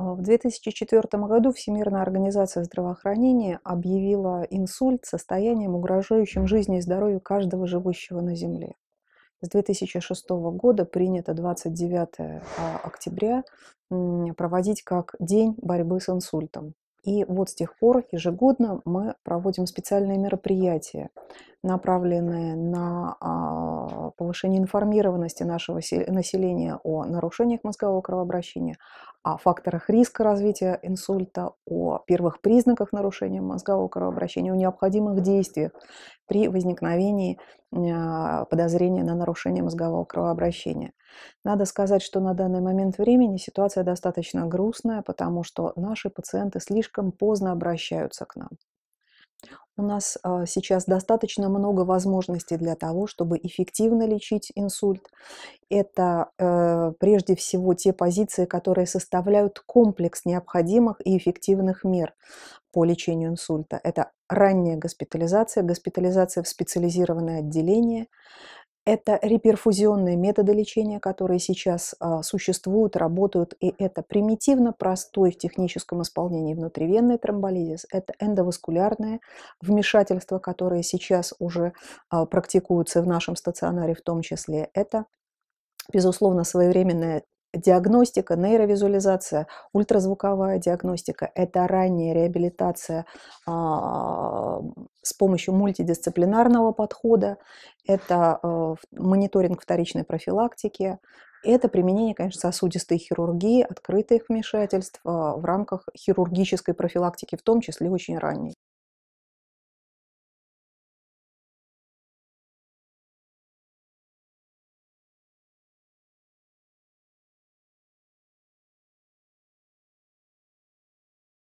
А, в 2004 году Всемирная организация здравоохранения объявила инсульт состоянием, угрожающим жизни и здоровью каждого живущего на Земле. С 2006 года принято 29 а, октября проводить как День борьбы с инсультом. И вот с тех пор ежегодно мы проводим специальные мероприятия, направленные на а, повышение информированности нашего населения о нарушениях мозгового кровообращения, о факторах риска развития инсульта, о первых признаках нарушения мозгового кровообращения, о необходимых действиях при возникновении а, подозрения на нарушение мозгового кровообращения. Надо сказать, что на данный момент времени ситуация достаточно грустная, потому что наши пациенты слишком поздно обращаются к нам. У нас а, сейчас достаточно много возможностей для того, чтобы эффективно лечить инсульт. Это э, прежде всего те позиции, которые составляют комплекс необходимых и эффективных мер по лечению инсульта. Это ранняя госпитализация, госпитализация в специализированное отделение, это реперфузионные методы лечения, которые сейчас а, существуют, работают, и это примитивно простой в техническом исполнении внутривенный тромболизис, это эндоваскулярное вмешательство, которое сейчас уже а, практикуется в нашем стационаре в том числе. Это, безусловно, своевременная диагностика, нейровизуализация, ультразвуковая диагностика – это ранняя реабилитация а, с помощью мультидисциплинарного подхода, это э, мониторинг вторичной профилактики, это применение, конечно, сосудистой хирургии, открытых вмешательств э, в рамках хирургической профилактики, в том числе очень ранней.